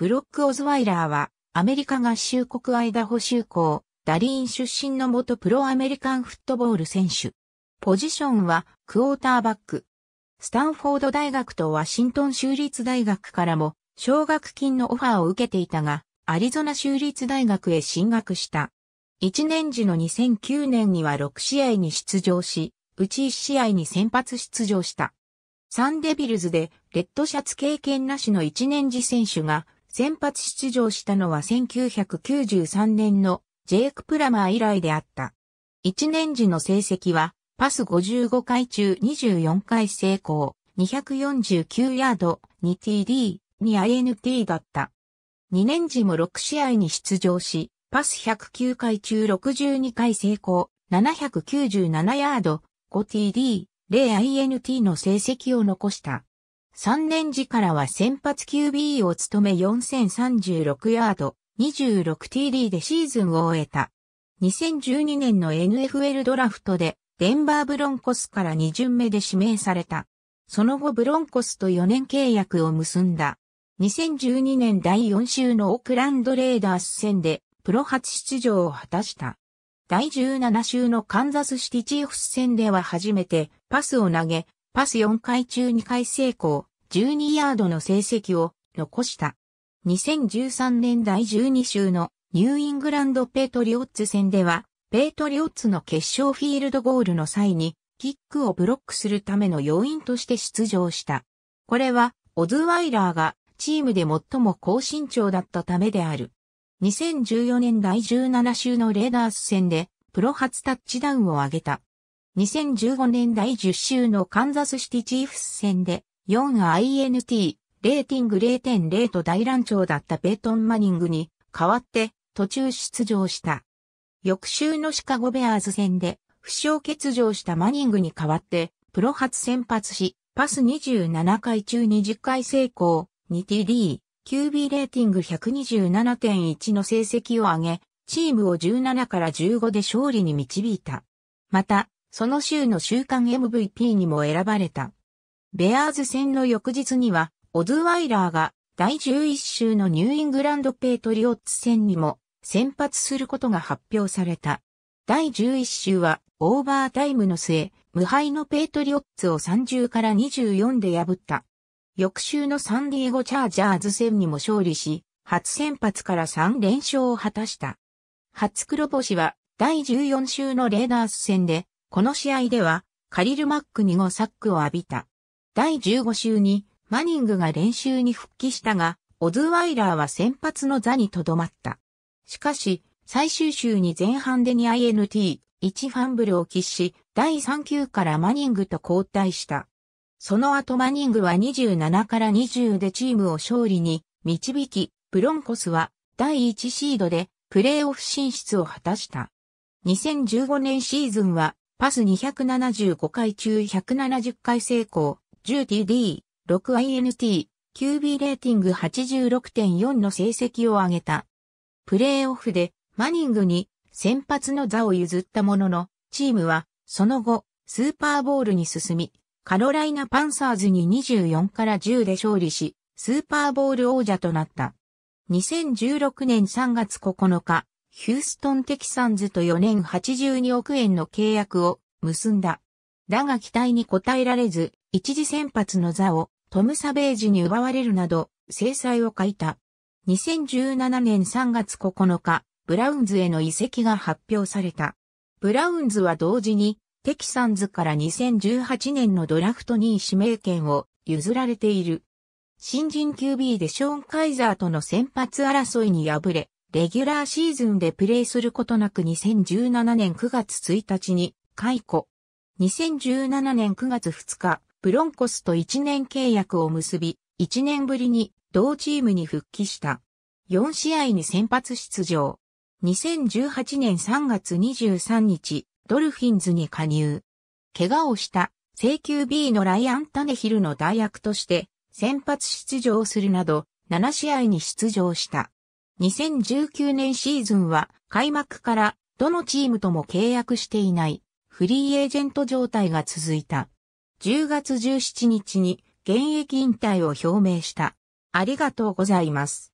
ブロック・オズワイラーは、アメリカ合衆国アイダホ州校、ダリーン出身の元プロアメリカンフットボール選手。ポジションは、クォーターバック。スタンフォード大学とワシントン州立大学からも、奨学金のオファーを受けていたが、アリゾナ州立大学へ進学した。1年時の2009年には6試合に出場し、うち1試合に先発出場した。サンデビルズでレッドシャツ経験なしの1年時選手が先発出場したのは1993年のジェイク・プラマー以来であった。1年時の成績は、パス55回中24回成功、249ヤード、2TD、2INT だった。2年時も6試合に出場し、パス109回中62回成功、797ヤード、5TD、0INT の成績を残した。3年時からは先発 QB を務め4036ヤード、26TD でシーズンを終えた。2012年の NFL ドラフトで、デンバーブロンコスから2巡目で指名された。その後ブロンコスと4年契約を結んだ。2012年第4週のオークランドレーダース戦で、プロ初出場を果たした。第17週のカンザスシティチーフス戦では初めてパスを投げ、パス4回中2回成功、12ヤードの成績を残した。2013年第12週のニューイングランドペトリオッツ戦では、ペトリオッツの決勝フィールドゴールの際に、キックをブロックするための要因として出場した。これは、オズワイラーがチームで最も高身長だったためである。2014年第17週のレーダース戦で、プロ初タッチダウンを挙げた。2015年第10週のカンザスシティチーフス戦で 4INT レーティング0.0と大乱調だったベートン・マニングに代わって途中出場した。翌週のシカゴベアーズ戦で負傷欠場したマニングに代わってプロ初先発し、パス27回中20回成功、2TD、QB レーティング127.1の成績を上げ、チームを17から15で勝利に導いた。また、その週の週間 MVP にも選ばれた。ベアーズ戦の翌日には、オズワイラーが第11週のニューイングランドペイトリオッツ戦にも先発することが発表された。第11週はオーバータイムの末、無敗のペイトリオッツを30から24で破った。翌週のサンディエゴチャージャーズ戦にも勝利し、初先発から3連勝を果たした。初黒星は第14週のレーダース戦でこの試合では、カリル・マックに5サックを浴びた。第15週に、マニングが練習に復帰したが、オズワイラーは先発の座に留まった。しかし、最終週に前半で 2INT、1ファンブルを喫し、第3球からマニングと交代した。その後マニングは27から20でチームを勝利に導き、ブロンコスは第1シードでプレーオフ進出を果たした。2015年シーズンはパス275回中170回成功、10TD、6INT、QB レーティング86.4の成績を上げた。プレーオフでマニングに先発の座を譲ったものの、チームはその後スーパーボールに進み、カロライナパンサーズに24から10で勝利し、スーパーボール王者となった。2016年3月9日、ヒューストン・テキサンズと4年82億円の契約を結んだ。だが期待に応えられず、一時先発の座をトム・サベージに奪われるなど、制裁を欠いた。2017年3月9日、ブラウンズへの移籍が発表された。ブラウンズは同時に、テキサンズから2018年のドラフト2位指名権を譲られている。新人 QB でショーン・カイザーとの先発争いに敗れ、レギュラーシーズンでプレーすることなく2017年9月1日に解雇。2017年9月2日、ブロンコスと1年契約を結び、1年ぶりに同チームに復帰した。4試合に先発出場。2018年3月23日、ドルフィンズに加入。怪我をした請求 B のライアン・タネヒルの代役として先発出場するなど7試合に出場した。2019年シーズンは開幕からどのチームとも契約していないフリーエージェント状態が続いた。10月17日に現役引退を表明した。ありがとうございます。